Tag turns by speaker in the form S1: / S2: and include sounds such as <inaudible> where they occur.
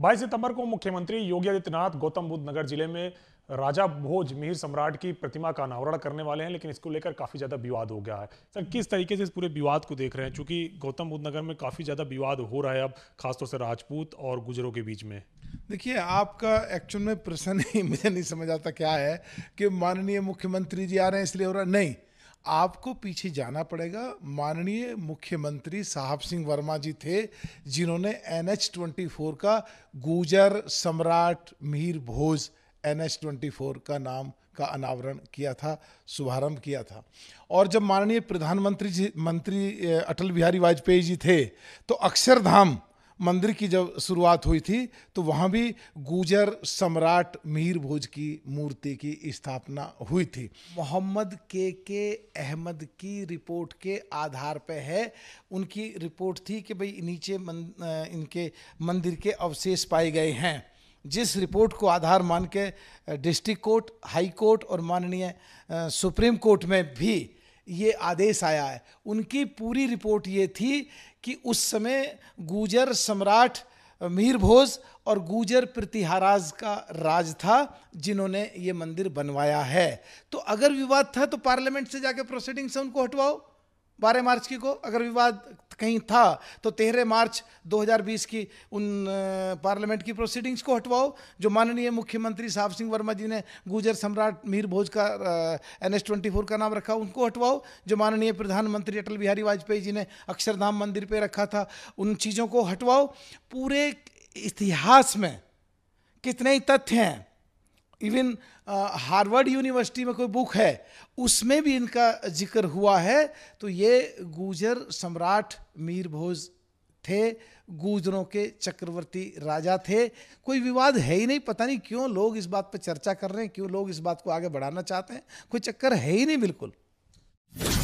S1: बाईस सितंबर को मुख्यमंत्री योगी आदित्यनाथ गौतम बुद्ध नगर जिले में राजा भोज मिहिर सम्राट की प्रतिमा का अनावरण करने, करने वाले हैं लेकिन इसको लेकर काफी ज्यादा विवाद हो गया है सर किस तरीके से इस पूरे विवाद को देख रहे हैं चूंकि गौतम बुद्ध नगर में काफी ज्यादा विवाद हो रहा है अब खासतौर से राजपूत और गुजरों के बीच में
S2: देखिए आपका एक्चुअल में प्रश्न ही <laughs> मुझे नहीं समझ आता क्या है कि माननीय मुख्यमंत्री जी आ रहे हैं इसलिए हो रहा नहीं आपको पीछे जाना पड़ेगा माननीय मुख्यमंत्री साहब सिंह वर्मा जी थे जिन्होंने एन एच ट्वेंटी फोर का गुजर सम्राट Mihir Bhoj N H twenty four का नाम का अनावरण किया था शुभारंभ किया था और जब माननीय प्रधानमंत्री जी मंत्री अटल बिहारी वाजपेयी जी थे तो अक्षरधाम मंदिर की जब शुरुआत हुई थी तो वहाँ भी गुजर सम्राट मीर भोज की
S3: मूर्ति की स्थापना हुई थी मोहम्मद के के अहमद की रिपोर्ट के आधार पर है उनकी रिपोर्ट थी कि भाई नीचे मन, इनके मंदिर के अवशेष पाए गए हैं जिस रिपोर्ट को आधार मान के डिस्ट्रिक्ट कोर्ट हाई कोर्ट और माननीय सुप्रीम कोर्ट में भी ये आदेश आया है उनकी पूरी रिपोर्ट ये थी कि उस समय गुजर सम्राट मीर भोज और गुजर प्रतिहाराज का राज था जिन्होंने ये मंदिर बनवाया है तो अगर विवाद था तो पार्लियामेंट से जाके प्रोसीडिंग से उनको हटवाओ बारह मार्च की को अगर विवाद कहीं था तो तेरह मार्च 2020 की उन पार्लियामेंट की प्रोसीडिंग्स को हटवाओ जो माननीय मुख्यमंत्री साहब सिंह वर्मा जी ने गुजर सम्राट मीर भोज का एन एस ट्वेंटी फोर का नाम रखा उनको हटवाओ जो माननीय प्रधानमंत्री अटल बिहारी वाजपेयी जी ने अक्षरधाम मंदिर पर रखा था उन चीज़ों को हटवाओ पूरे इतिहास में कितने ही तथ्य हैं इवन हार्वर्ड यूनिवर्सिटी में कोई बुक है उसमें भी इनका जिक्र हुआ है तो ये गुजर सम्राट मीर भोज थे गुजरों के चक्रवर्ती राजा थे कोई विवाद है ही नहीं पता नहीं क्यों लोग इस बात पर चर्चा कर रहे हैं क्यों लोग इस बात को आगे बढ़ाना चाहते हैं कोई चक्कर है ही नहीं बिल्कुल